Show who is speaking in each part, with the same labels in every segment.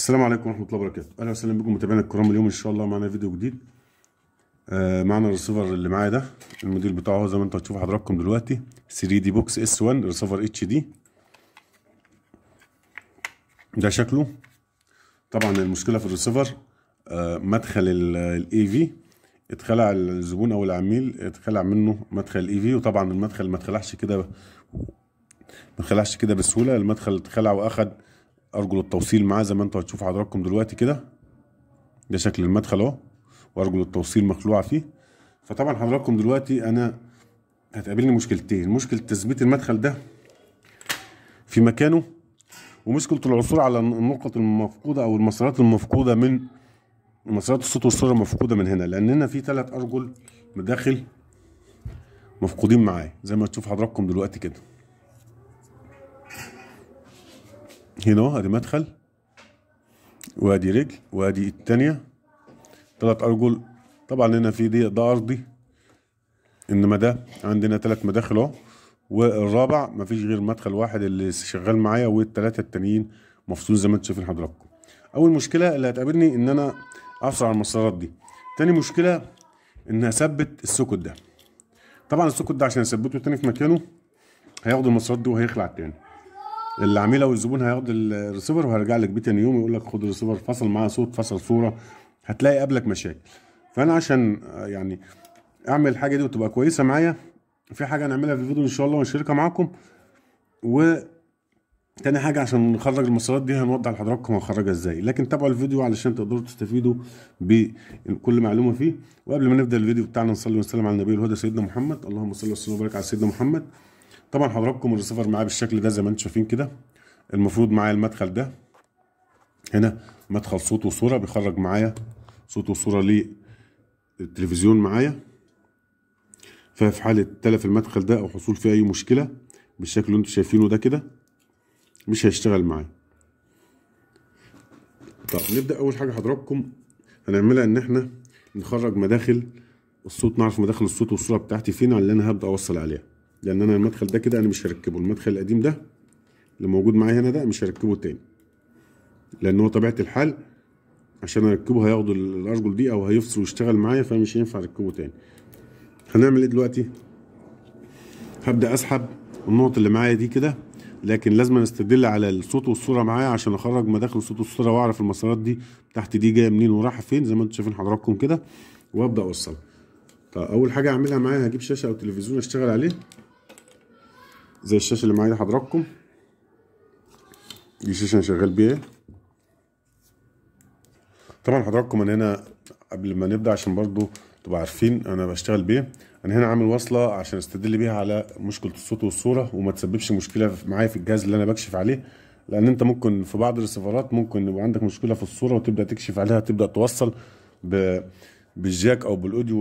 Speaker 1: السلام عليكم ورحمه الله وبركاته اهلا وسهلا بكم متابعينا الكرام اليوم ان شاء الله معانا فيديو جديد آه معانا الريسيفر اللي معايا ده الموديل بتاعه زي ما انتم هتشوفوا حضراتكم دلوقتي 3 دي بوكس اس 1 ريسيفر اتش دي ده شكله طبعا المشكله في الريسيفر آه مدخل الاي في اتخلع الزبون او العميل اتخلع منه مدخل الاي في وطبعا المدخل ما اتخلعش كده ما اتخلعش كده بسهوله المدخل اتخلع واخد ارجل التوصيل معاه زي ما انتوا هتشوفوا حضراتكم دلوقتي كده ده شكل المدخل اهو وارجل التوصيل مخلوعه فيه فطبعا حضراتكم دلوقتي انا هتقابلني مشكلتين مشكله تثبيت المدخل ده في مكانه ومشكله العثور على النقط المفقوده او المسارات المفقوده من مسارات الصوت والصوره المفقوده من هنا لان هنا في ثلاث ارجل مداخل مفقودين معايا زي ما تشوف حضراتكم دلوقتي كده هنا ادي مدخل وادي رجل وادي التانية تلات ارجل طبعا هنا في دي ده ارضي انما ده عندنا تلات مداخل اهو والرابع مفيش غير مدخل واحد اللي شغال معايا والتلاتة التانيين مفصول زي ما انتم شايفين حضراتكم اول مشكله اللي هتقابلني ان انا افصل المسارات دي تاني مشكله ان اثبت السكوت ده طبعا السكوت ده عشان اثبته تاني في مكانه هياخد المسارات دي وهيخلع التاني العميل او الزبون هياخد الريسيفر وهيرجع لك بيه تاني يوم يقول لك خد الريسيفر فصل معاه صوت فصل صوره هتلاقي قبلك مشاكل فانا عشان آه، يعني اعمل الحاجه دي وتبقى كويسه معايا في حاجه هنعملها في الفيديو ان شاء الله ونشاركها معاكم و تاني حاجة عشان نخرج المسارات دي هنوضح لحضراتكم هنخرجها ازاي لكن تابعوا الفيديو علشان تقدروا تستفيدوا بكل معلومة فيه وقبل ما نبدأ الفيديو بتاعنا نصلي ونسلم على النبي الهدى سيدنا محمد اللهم صل وسلم وبارك على سيدنا محمد طبعا حضراتكم الريسيفر معايا بالشكل ده زي ما انتم شايفين كده المفروض معايا المدخل ده هنا مدخل صوت وصوره بيخرج معايا صوت وصوره للتلفزيون معايا ففي حاله تلف المدخل ده او حصول فيه اي مشكله بالشكل اللي انتم شايفينه ده كده مش هيشتغل معايا طب نبدا اول حاجه حضراتكم هنعملها ان احنا نخرج مداخل الصوت نعرف مداخل الصوت والصوره بتاعتي فين اللي انا هبدا اوصل عليها لان انا المدخل ده كده انا مش هركبه المدخل القديم ده اللي موجود معايا هنا ده مش هركبه تاني لان هو طبيعه الحال عشان اركبه هياخدوا الارجل دي او هيفصل ويشتغل معايا فمش هينفع اركبه تاني هنعمل ايه دلوقتي هبدا اسحب النقط اللي معايا دي كده لكن لازم استدل على الصوت والصوره معايا عشان اخرج مداخل الصوت والصوره واعرف المسارات دي تحت دي جايه منين ورايحه فين زي ما انتم شايفين حضراتكم كده وابدا اوصلها طيب اول حاجه اعملها معايا هجيب شاشه او تلفزيون اشتغل عليه زي الشاشه اللي معايا حضراتكم دي الشاشه انا شغال بيها طبعا حضراتكم انا هنا قبل ما نبدا عشان برضو تبقوا عارفين انا بشتغل بيه انا هنا عامل وصله عشان استدل بيها على مشكله الصوت والصوره وما تسببش مشكله معايا في الجهاز اللي انا بكشف عليه لان انت ممكن في بعض السفرات ممكن يبقى عندك مشكله في الصوره وتبدا تكشف عليها تبدا توصل ب بالجاك او بالاوديو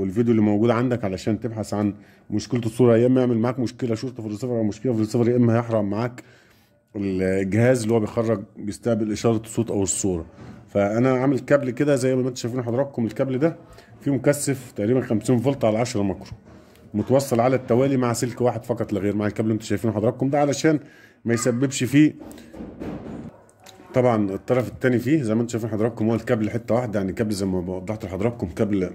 Speaker 1: والفيديو اللي موجود عندك علشان تبحث عن مشكله الصوره يا اما يعمل معاك مشكله شرطه في السفر او مشكله في السفر يا اما هيحرق معاك الجهاز اللي هو بيخرج بيستقبل اشاره الصوت او الصوره فانا عامل كابل كده زي ما انتم شايفين حضراتكم الكابل ده فيه مكثف تقريبا 50 فولت على 10 مايكرو متوصل على التوالي مع سلك واحد فقط لا غير مع الكابل اللي انتم شايفينه حضراتكم ده علشان ما يسببش فيه طبعا الطرف الثاني فيه زي ما انتم شايفين حضراتكم هو الكابل حته واحده يعني كابل زي ما وضحت لحضراتكم كابل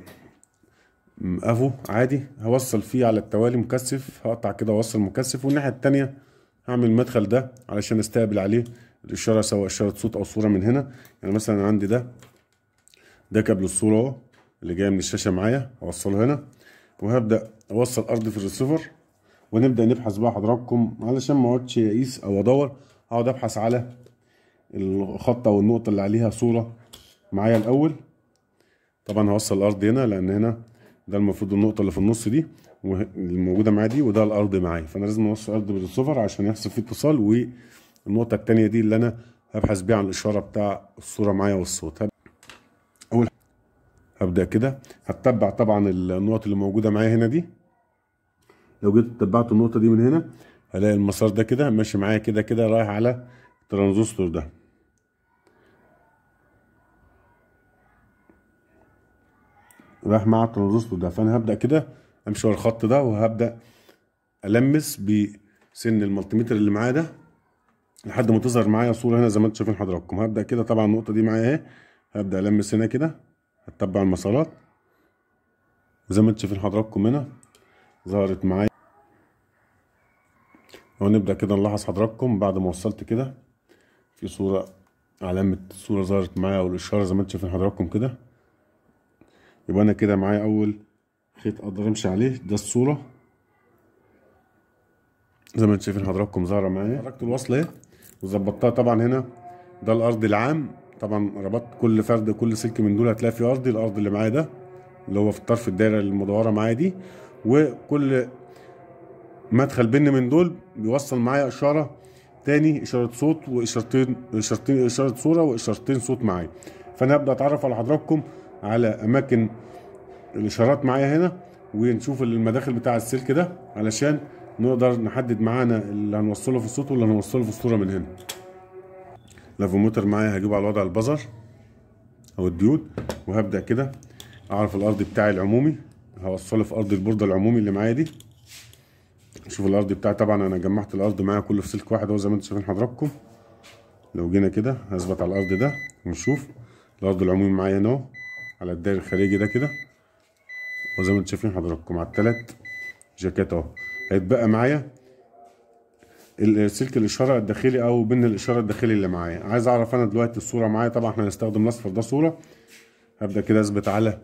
Speaker 1: افو عادي هوصل فيه على التوالي مكثف هقطع كده واوصل مكثف والناحيه الثانيه هعمل المدخل ده علشان استقبل عليه الاشاره سواء اشاره صوت او صوره من هنا يعني مثلا عندي ده ده كابل الصوره اهو اللي جاي من الشاشه معايا اوصله هنا وهبدا اوصل ارض في الريسيفر ونبدا نبحث بقى حضراتكم علشان ما اقعدش اقيس او ادور اقعد ابحث على الخطة والنقطة اللي عليها صورة معايا الأول طبعا هوصل الأرض هنا لأن هنا ده المفروض النقطة اللي في النص دي الموجودة معايا دي وده الأرض معايا فأنا لازم أوصل الأرض بالصفر عشان يحصل فيه اتصال والنقطة التانية دي اللي أنا هبحث بيها عن الإشارة بتاع الصورة معايا والصوت أول هبدأ كده هتبع طبعا النقط اللي موجودة معايا هنا دي لو جيت تبعت النقطة دي من هنا هلاقي المسار ده كده ماشي معايا كده كده رايح على الترانزستور ده رايح مع الترانزستور ده فانا هبدا كده امشي ورا الخط ده وهبدا المس بسن الملتيمتر اللي معايا ده لحد ما تظهر معايا صوره هنا زي ما انتم شايفين حضراتكم هبدا كده طبعا النقطه دي معايا اهي هبدا المس هنا كده هتبع المسارات زي ما انتم شايفين حضراتكم هنا ظهرت معايا وهنبدا كده نلاحظ حضراتكم بعد ما وصلت كده في صوره علامه الصوره ظهرت معايا او الاشاره زي ما انتم شايفين حضراتكم كده يبقى انا كده معايا اول خيط اقدر امشي عليه ده الصوره زي ما انتم شايفين حضراتكم ظاهره معايا حركت الوصل اهي وظبطتها طبعا هنا ده الارض العام طبعا ربطت كل فرد كل سلك من دول هتلاقي فيه ارضي الارض اللي معايا ده اللي هو في الطرف الدايره المدوره معايا دي وكل مدخل بن من دول بيوصل معايا اشاره تاني اشاره صوت واشارتين اشارتين اشاره صوره واشارتين صوت معايا فانا هبدا اتعرف على حضراتكم على اماكن الاشارات معايا هنا ونشوف المداخل بتاع السلك ده علشان نقدر نحدد معانا اللي هنوصله في الصوت واللي هنوصله في الصوره من هنا لافوموتر معايا هجيبه على وضع البزر او الديود وهبدا كده اعرف الارض بتاعي العمومي هوصله في ارض البورده العمومي اللي معايا دي شوف الارض بتاعي طبعا انا جمعت الارض معايا كله في سلك واحد اهو زي ما انتم شايفين حضراتكم لو جينا كده هثبت على الارض ده ونشوف الارض العمومي معايا هنا على الداير الخارجي ده كده وزي ما انتم شايفين حضراتكم على التلات جاكيت اهو هيتبقى معايا سلك الاشاره الداخلي او بن الاشاره الداخلي اللي معايا عايز اعرف انا دلوقتي الصوره معايا طبعا احنا هنستخدم الاصفر ده صوره هبدا كده اثبت على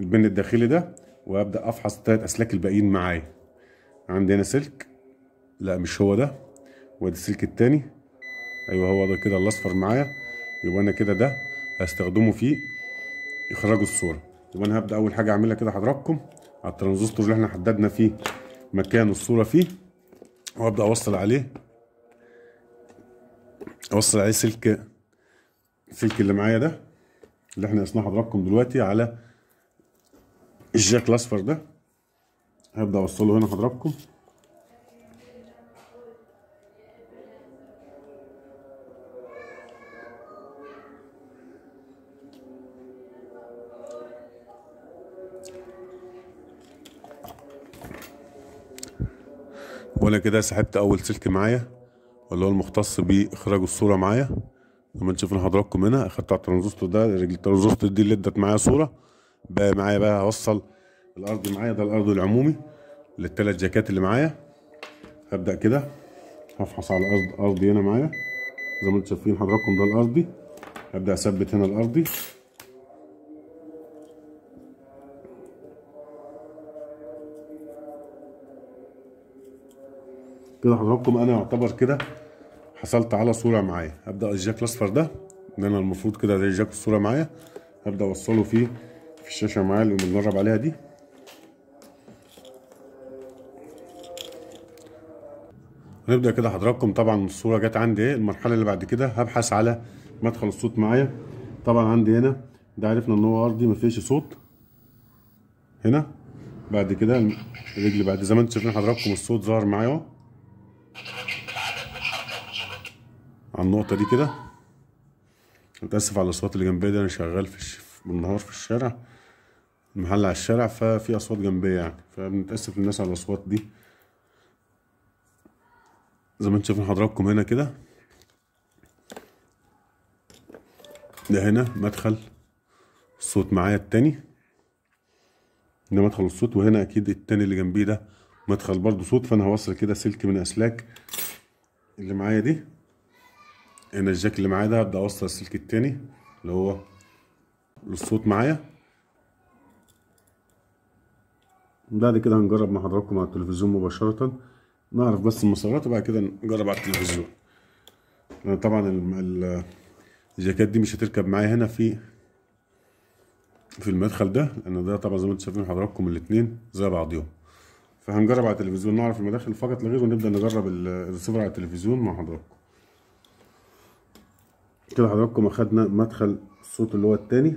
Speaker 1: البن الداخلي ده وابدا افحص التلات اسلاك الباقيين معايا عندي هنا سلك لا مش هو ده وادي السلك التاني ايوه هو ده كده الاصفر معايا يبقى انا كده ده هستخدمه فيه يخرجوا الصوره يبقى انا هبدا اول حاجه اعملها كده حضراتكم على الترانزستور اللي احنا حددنا فيه مكان الصوره فيه وابدا اوصل عليه اوصل عليه سلك السلك اللي معايا ده اللي احنا قسناه حضراتكم دلوقتي على الجاك الاصفر ده هبدا اوصله هنا حضراتكم وانا كده سحبت اول سلك معايا اللي هو المختص باخراج الصوره معايا زي ما شايفين حضراتكم هنا اخدت على الترانزستور ده رجل الترانزستور دي اللي ادت معايا صوره بقى معايا بقى هوصل الارض معايا ده الارض العمومي للثلاث جاكات اللي معايا هبدا كده هفحص على الارض ارضي هنا معايا زي ما انتم شايفين حضراتكم ده الارضي هبدا اثبت هنا الارضي كده حضراتكم انا يعتبر كده حصلت على صوره معايا هبدا الجاك الاصفر ده ده انا المفروض كده ده الجاك الصوره معايا هبدا اوصله فيه في الشاشه معايا اللي بنجرب عليها دي هنبدا كده حضراتكم طبعا الصوره جت عندي ايه المرحله اللي بعد كده هبحث على مدخل الصوت معايا طبعا عندي هنا ده عرفنا ان هو ارضي مفيش صوت هنا بعد كده الرجل بعد زي ما انتم شايفين حضراتكم الصوت ظهر معايا اهو على النقطة دي كده متأسف على الأصوات اللي جنبي دي أنا شغال في النهار في الشارع المحل على الشارع ففي أصوات جنبية يعني فبنتأسف للناس على الأصوات دي زي ما انتم شايفين حضراتكم هنا كده ده هنا مدخل الصوت معايا التاني ده مدخل الصوت وهنا أكيد التاني اللي جنبيه ده مدخل برضو صوت فأنا هوصل كده سلك من أسلاك اللي معايا دي هنا الجاك اللي معايا ده هبدا اوصل السلك التاني اللي هو للصوت معايا بعد كده هنجرب مع حضراتكم على التلفزيون مباشرة نعرف بس المسارات وبعد كده نجرب على التلفزيون لأن طبعا الجاكات دي مش هتركب معايا هنا في في المدخل ده لأن ده طبعا زي ما انتم شايفين حضراتكم الاتنين زي بعضيهم فهنجرب على التلفزيون نعرف المداخل فقط غير ونبدأ نجرب الريسيفر على التلفزيون مع حضراتكم كده حضراتكم اخدنا مدخل الصوت اللي هو التاني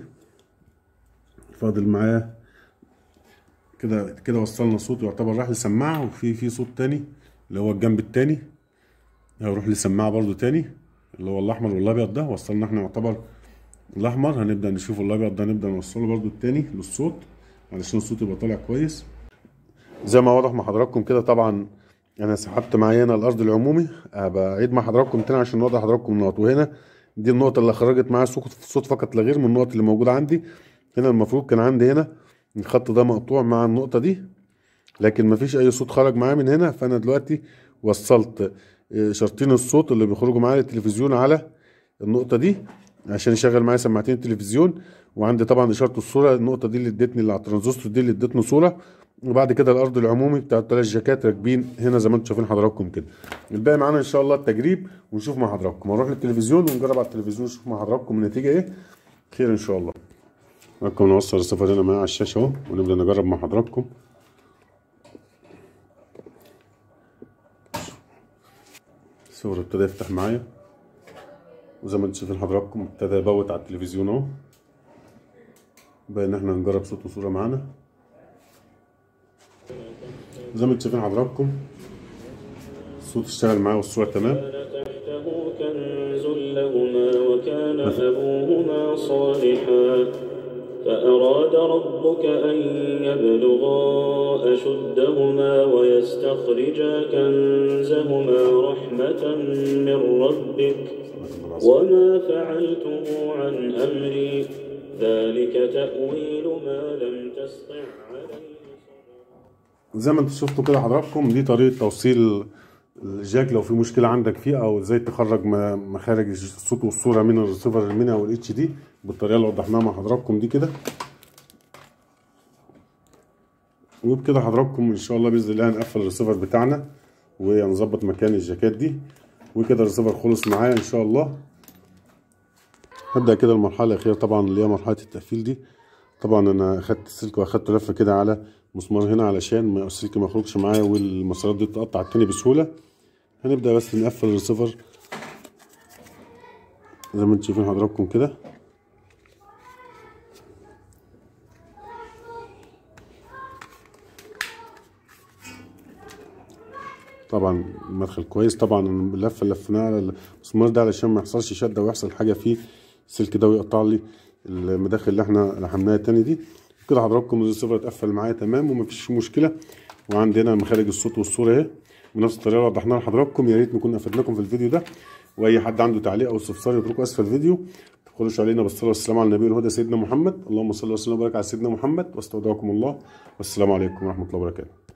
Speaker 1: فاضل معايا كده كده وصلنا صوت يعتبر راح لسماعه وفي في صوت تاني اللي هو الجنب التاني هيروح لسماعه برده تاني اللي هو الاحمر والابيض ده وصلنا احنا يعتبر الاحمر هنبدا نشوف الابيض ده نبدا نوصله برده التاني للصوت علشان الصوت يبقى طالع كويس زي ما واضح مع حضراتكم كده طبعا انا سحبت معايا هنا الارض العمومي بعيد مع حضراتكم تاني عشان نوضح حضراتكم النقط وهنا دي النقطة اللي خرجت معايا صوت فقط لا غير من النقط اللي موجودة عندي هنا المفروض كان عندي هنا الخط ده مقطوع مع النقطة دي لكن مفيش أي صوت خرج معايا من هنا فأنا دلوقتي وصلت آه، شرطين الصوت اللي بيخرجوا معايا التلفزيون على النقطة دي عشان يشغل معايا سماعتين التلفزيون وعندي طبعا إشارة الصورة النقطة دي اللي ادتني اللي على الترانزستور دي اللي ادتني صورة وبعد كده الارض العمومي بتاع الثلاث جاكات راكبين هنا زي ما انتم شايفين حضراتكم كده الباقي معانا ان شاء الله التجريب ونشوف مع حضراتكم هنروح للتلفزيون ونجرب على التلفزيون نشوف مع حضراتكم النتيجه ايه خير ان شاء الله هنكون نوصل السفر هنا معايا على الشاشه اهو ونبدا نجرب مع حضراتكم الصوره ابتدى يفتح معايا وزي ما انتم شايفين حضراتكم ابتدى يبوت على التلفزيون اهو بقى ان احنا هنجرب صوت وصوره معانا زي ما انتم شايفين حضراتكم الصوت اشتغل معايا والصوره تمام تحته كنز لهما وكان ابوهما صالحا فأراد ربك أن يبلغا أشدهما ويستخرجا كنزهما رحمة من ربك وما فعلته عن أمري ذلك تأويل ما لم تسطع زي ما انتم شفتوا كده حضراتكم دي طريقه توصيل الجاك لو في مشكله عندك فيه او ازاي تخرج مخارج الصوت والصوره من الريسيفر المنى والاتش دي بالطريقه اللي وضحناها مع حضراتكم دي كده وبكده حضراتكم ان شاء الله باذن الله هنقفل الريسيفر بتاعنا وهنظبط مكان الجاكات دي وكده الريسيفر خلص معايا ان شاء الله هبدا كده المرحله الاخيره طبعا اللي هي مرحله التقفيل دي طبعا انا اخدت السلك واخدت لفه كده على مسمار هنا علشان السلك ما يخرجش معايا والمسارات دي تقطع التاني بسهوله هنبدا بس نقفل الريسيفر زي ما انتم شايفين هضربكم كده طبعا المدخل كويس طبعا اللفه اللي لفناها على المسمار ده علشان ما يحصلش شده ويحصل حاجه فيه السلك ده ويقطع لي المداخل اللي احنا لحمناها التاني دي كده حضراتكم الصفر اتقفل معايا تمام ومفيش مشكله وعندنا مخارج الصوت والصوره اهي بنفس الطريقه اللي وضحناها لحضراتكم يا ريت نكون افدناكم في الفيديو ده واي حد عنده تعليق او استفسار يتركه اسفل الفيديو ما تدخلوش علينا بالصلاه والسلام على النبي الهدى سيدنا محمد اللهم صل وسلم وبارك على سيدنا محمد واستودعكم الله والسلام عليكم ورحمه الله وبركاته